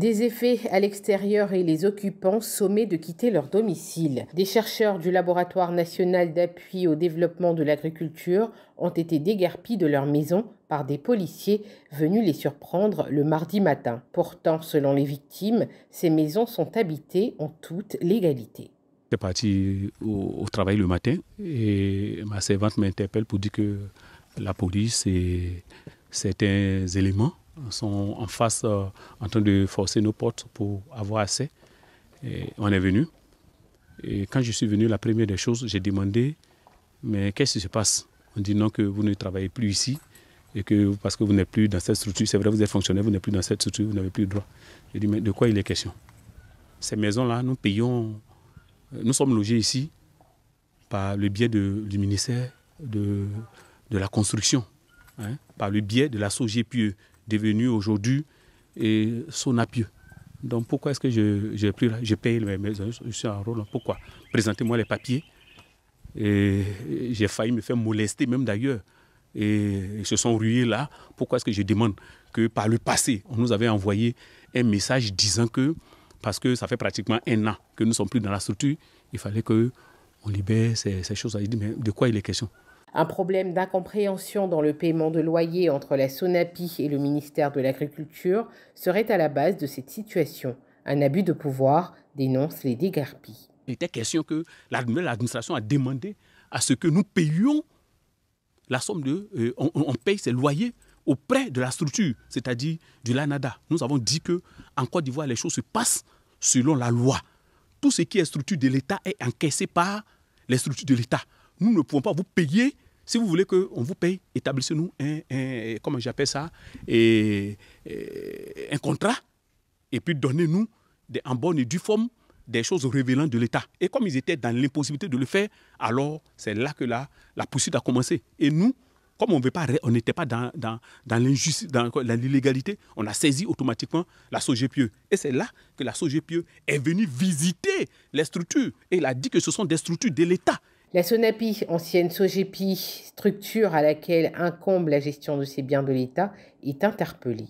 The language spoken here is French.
Des effets à l'extérieur et les occupants sommés de quitter leur domicile. Des chercheurs du Laboratoire national d'appui au développement de l'agriculture ont été déguerpis de leur maison par des policiers venus les surprendre le mardi matin. Pourtant, selon les victimes, ces maisons sont habitées en toute légalité. Je parti au, au, travail le matin et ma servante m'interpelle pour dire que la police et certains éléments sont en face euh, en train de forcer nos portes pour avoir assez. Et on est venu. Et quand je suis venu, la première des choses, j'ai demandé, mais qu'est-ce qui se passe On dit non, que vous ne travaillez plus ici, et que parce que vous n'êtes plus dans cette structure, c'est vrai, vous êtes fonctionnaire, vous n'êtes plus dans cette structure, vous n'avez plus le droit. J'ai dit, mais de quoi il est question Ces maisons-là, nous payons, euh, nous sommes logés ici par le biais du ministère de, de la construction, hein, par le biais de la SOGPE, devenu aujourd'hui son Sonapieux. Donc pourquoi est-ce que je, je, je paye mes, je suis en rôle Pourquoi Présentez-moi les papiers. j'ai failli me faire molester même d'ailleurs. Et ils se sont rués là. Pourquoi est-ce que je demande que par le passé, on nous avait envoyé un message disant que, parce que ça fait pratiquement un an que nous ne sommes plus dans la structure, il fallait qu'on libère ces, ces choses. Il dit, mais de quoi il est question un problème d'incompréhension dans le paiement de loyers entre la SONAPI et le ministère de l'Agriculture serait à la base de cette situation. Un abus de pouvoir dénonce les dégarpis. Il était question que l'administration a demandé à ce que nous payions la somme de... Euh, on, paye ces loyers auprès de la structure, c'est-à-dire du l'ANADA. Nous avons dit que en Côte d'Ivoire, les choses se passent selon la loi. Tout ce qui est structure de l'État est encaissé par les structures de l'État nous ne pouvons pas vous payer. Si vous voulez qu'on vous paye, établissez-nous un, comment j'appelle ça, et, un contrat. Et puis donnez-nous en bonne et due forme des choses révélant de l'État. Et comme ils étaient dans l'impossibilité de le faire, alors c'est là que la, la poursuite a commencé. Et nous, comme on veut pas, n'était pas dans, dans, dans l'illégalité, on a saisi automatiquement la SOGPE. Et c'est là que la SOGPE est venue visiter les structures. Et il a dit que ce sont des structures de l'État. La SONAPI, ancienne SOGEPI, structure à laquelle incombe la gestion de ces biens de l'État, est interpellée.